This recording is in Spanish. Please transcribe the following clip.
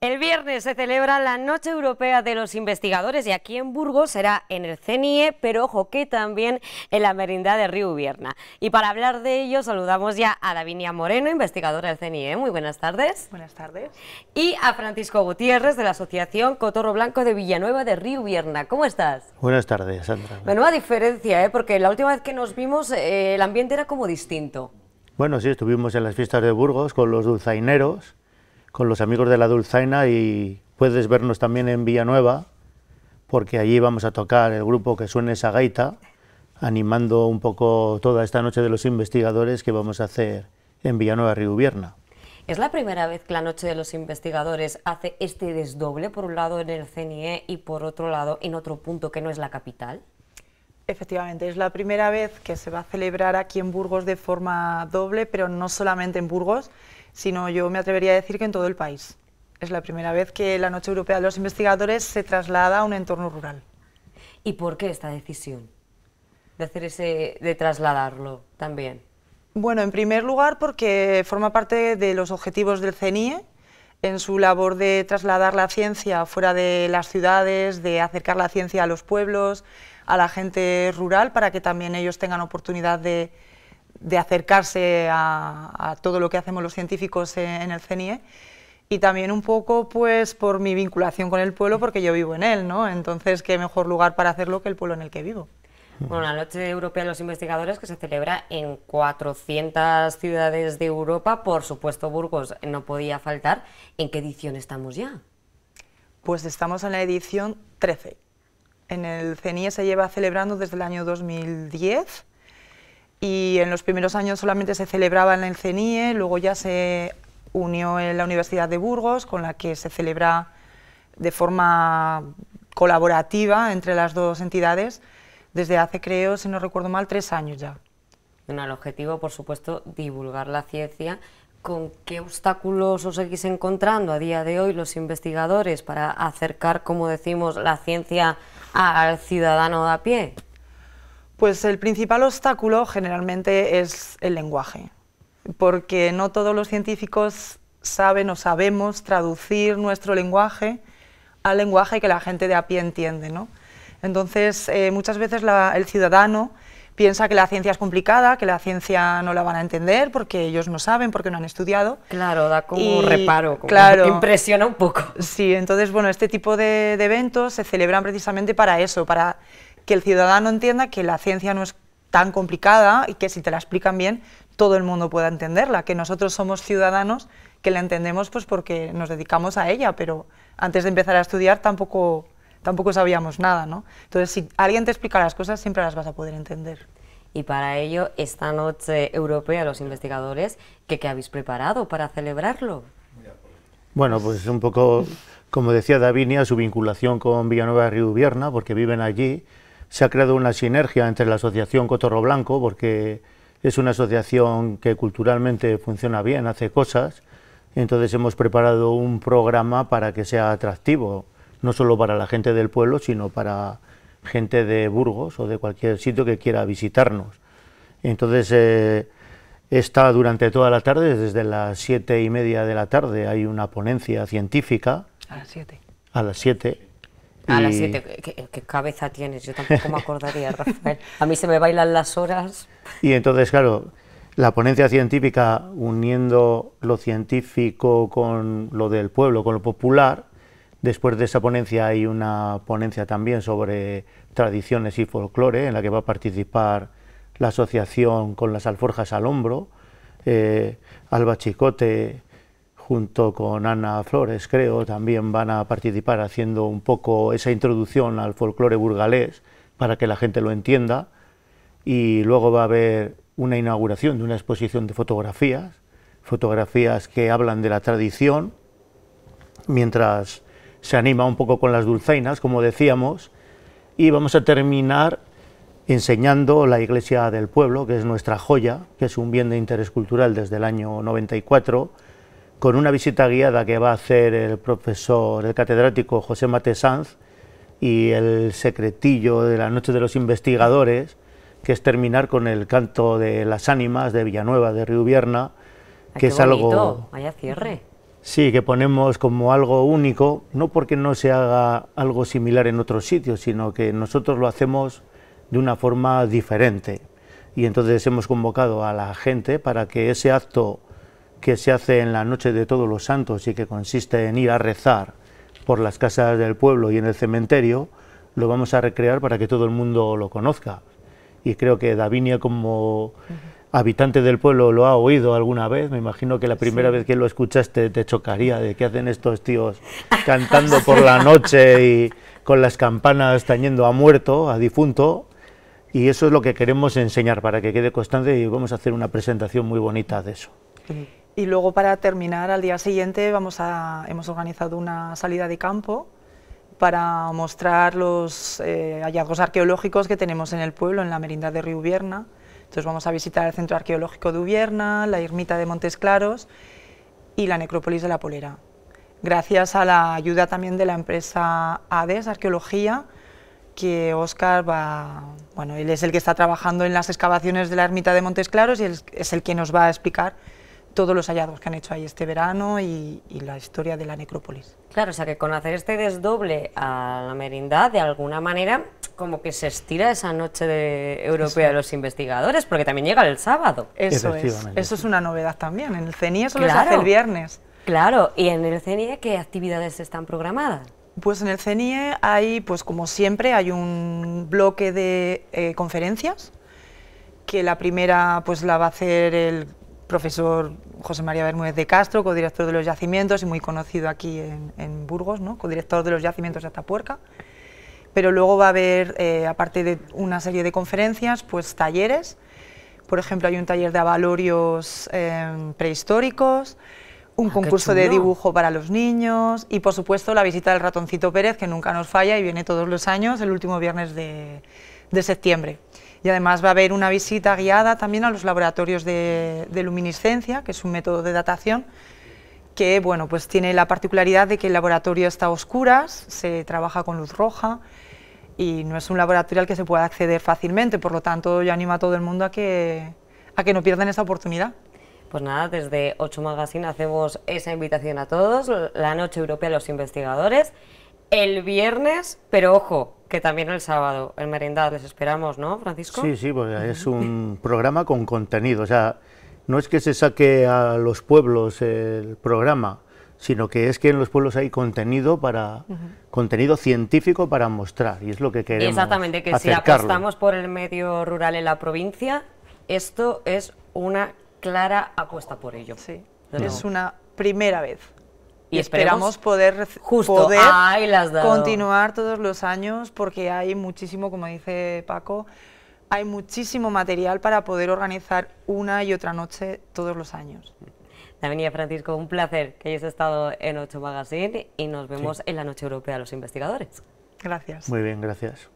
El viernes se celebra la Noche Europea de los Investigadores y aquí en Burgos será en el CENIE, pero ojo que también en la merindad de Río Vierna. Y para hablar de ello saludamos ya a Davinia Moreno, investigadora del CENIE. Muy buenas tardes. Buenas tardes. Y a Francisco Gutiérrez de la Asociación Cotorro Blanco de Villanueva de Río Vierna. ¿Cómo estás? Buenas tardes, Sandra. Bueno, a diferencia, ¿eh? porque la última vez que nos vimos eh, el ambiente era como distinto. Bueno, sí, estuvimos en las fiestas de Burgos con los dulzaineros con los amigos de la Dulzaina y puedes vernos también en Villanueva, porque allí vamos a tocar el grupo que suene esa gaita, animando un poco toda esta noche de los investigadores que vamos a hacer en Villanueva Riubierna. Es la primera vez que la Noche de los Investigadores hace este desdoble, por un lado en el CNIE y por otro lado en otro punto que no es la capital. Efectivamente, es la primera vez que se va a celebrar aquí en Burgos de forma doble, pero no solamente en Burgos, sino yo me atrevería a decir que en todo el país. Es la primera vez que la Noche Europea de los Investigadores se traslada a un entorno rural. ¿Y por qué esta decisión de hacer ese, de trasladarlo también? Bueno, en primer lugar porque forma parte de los objetivos del CENIE en su labor de trasladar la ciencia fuera de las ciudades, de acercar la ciencia a los pueblos, a la gente rural, para que también ellos tengan oportunidad de de acercarse a, todo lo que hacemos los científicos en, el CENIE y también un poco pues por mi vinculación con el pueblo porque yo vivo en él, ¿no? Entonces, qué mejor lugar para hacerlo que el pueblo en el que vivo. Bueno, la Noche Europea de los Investigadores que se celebra en 400 ciudades de Europa, por supuesto Burgos no podía faltar. ¿En qué edición estamos ya? Pues estamos en la edición 13. En el CENIE se lleva celebrando desde el año 2010 y en los primeros años solamente se celebraba en el CENIE, luego ya se unió en la Universidad de Burgos, con la que se celebra de forma colaborativa entre las dos entidades desde hace, creo, si no recuerdo mal, tres años ya. Bueno, el objetivo, por supuesto, divulgar la ciencia. ¿Con qué obstáculos os seguís encontrando a día de hoy los investigadores para acercar, como decimos, la ciencia al ciudadano de a pie? Pues el principal obstáculo generalmente es el lenguaje, porque no todos los científicos saben o sabemos traducir nuestro lenguaje al lenguaje que la gente de a pie entiende. Entonces, eh, muchas veces el ciudadano piensa que la ciencia es complicada, que la ciencia no la van a entender porque ellos no saben, porque no han estudiado. Claro, da como reparo, como claro, impresiona un poco. Sí, entonces, bueno, este tipo de, de eventos se celebran precisamente para eso, para que el ciudadano entienda que la ciencia no es tan complicada y que si te la explican bien, todo el mundo pueda entenderla, que nosotros somos ciudadanos que la entendemos pues porque nos dedicamos a ella, pero antes de empezar a estudiar tampoco, tampoco sabíamos nada, ¿no? Entonces, si alguien te explica las cosas, siempre las vas a poder entender. Y para ello, esta noche europea, los investigadores, ¿qué, habéis preparado para celebrarlo? Bueno, pues un poco, como decía Davinia, su vinculación con Villanueva de Río Vierna, porque viven allí, se ha creado una sinergia entre la Asociación Cotorro Blanco, porque es una asociación que culturalmente funciona bien, hace cosas, entonces hemos preparado un programa para que sea atractivo, no solo para la gente del pueblo, sino para gente de Burgos o de cualquier sitio que quiera visitarnos. Entonces eh, está durante toda la tarde, desde las siete y media de la tarde hay una ponencia científica. A las siete. A las siete a las 7, ¿qué, cabeza tienes? Yo tampoco me acordaría, Rafael. A mí se me bailan las horas. Y entonces, claro, la ponencia científica uniendo lo científico con lo del pueblo, con lo popular, después de esa ponencia hay una ponencia también sobre tradiciones y folclore, en la que va a participar la asociación con las alforjas al hombro, eh, Alba Chicote, junto con Ana Flores, creo, también van a participar haciendo un poco esa introducción al folclore burgalés para que la gente lo entienda. Y luego va a haber una inauguración de una exposición de fotografías, fotografías que hablan de la tradición, mientras se anima un poco con las dulceinas, como decíamos, y vamos a terminar enseñando la iglesia del pueblo, que es nuestra joya, que es un bien de interés cultural desde el año 94, con una visita guiada que va a hacer el profesor, el catedrático José Mate Sanz y el secretillo de la Noche de los Investigadores, que es terminar con el canto de las ánimas de Villanueva, de Río ah, que es algo... cierre. Sí, que ponemos como algo único, no porque no se haga algo similar en otros sitios, sino que nosotros lo hacemos de una forma diferente. Y entonces hemos convocado a la gente para que ese acto que se hace en la noche de todos los santos y que consiste en ir a rezar por las casas del pueblo y en el cementerio, lo vamos a recrear para que todo el mundo lo conozca. Y creo que Davinia como habitante del pueblo lo ha oído alguna vez, me imagino que la primera vez que lo escuchaste te chocaría de qué hacen estos tíos cantando por la noche y con las campanas tañendo a muerto, a difunto, y eso es lo que queremos enseñar para que quede constante y vamos a hacer una presentación muy bonita de eso. Y luego para terminar, al día siguiente vamos a, hemos organizado una salida de campo para mostrar los eh, hallazgos arqueológicos que tenemos en el pueblo, en la merindad de Río Entonces vamos a visitar el Centro Arqueológico de Ubierna, la Ermita de Montes Claros y la Necrópolis de la Polera. Gracias a la ayuda también de la empresa ADES Arqueología, que Óscar va, bueno, él es el que está trabajando en las excavaciones de la Ermita de Montes Claros y es el que nos va a explicar todos los hallazgos que han hecho ahí este verano y, la historia de la necrópolis. Claro, o sea que con hacer este desdoble a la merindad, de alguna manera, como que se estira esa noche de europea de los investigadores, porque también llega el sábado. Eso es, eso es una novedad también. En el CENIE solo se hace el viernes. Claro, y en el CENIE, ¿qué actividades están programadas? Pues en el CENIE hay, pues como siempre, hay un bloque de eh, conferencias, que la primera pues la va a hacer el profesor José María Bermúdez de Castro, codirector de los yacimientos y muy conocido aquí en, Burgos, ¿no? codirector de los yacimientos de Atapuerca. Pero luego va a haber, eh, aparte de una serie de conferencias, pues talleres. Por ejemplo, hay un taller de avalorios em, prehistóricos, un ah, concurso de dibujo para los niños y, por supuesto, la visita del ratoncito Pérez, que nunca nos falla y viene todos los años, el último viernes de septiembre y además va a haber una visita guiada también a los laboratorios de, luminiscencia, que es un método de datación, que bueno, pues tiene la particularidad de que el laboratorio está a oscuras, se trabaja con luz roja y no es un laboratorio al que se pueda acceder fácilmente, por lo tanto yo animo a todo el mundo a que, a que no pierdan esa oportunidad. Pues nada, desde 8 Magazine hacemos esa invitación a todos, la Noche Europea de los Investigadores, el viernes, pero ojo, que también el sábado, el Merindad, les esperamos, ¿no, Francisco? Sí, sí, es un programa con contenido, o sea, no es que se saque a los pueblos el programa, sino que es que en los pueblos hay contenido para contenido científico para mostrar y es lo que queremos. Exactamente, que si apostamos por el medio rural en la provincia, esto es una clara apuesta por ello. Sí, es una primera vez y esperamos poder, justo, continuar todos los años porque hay muchísimo, como dice Paco, hay muchísimo material para poder organizar una y otra noche todos los años. Avenida Francisco, un placer que hayas estado en Ocho Magazine y nos vemos en la Noche Europea de los Investigadores. Gracias. Muy bien, gracias.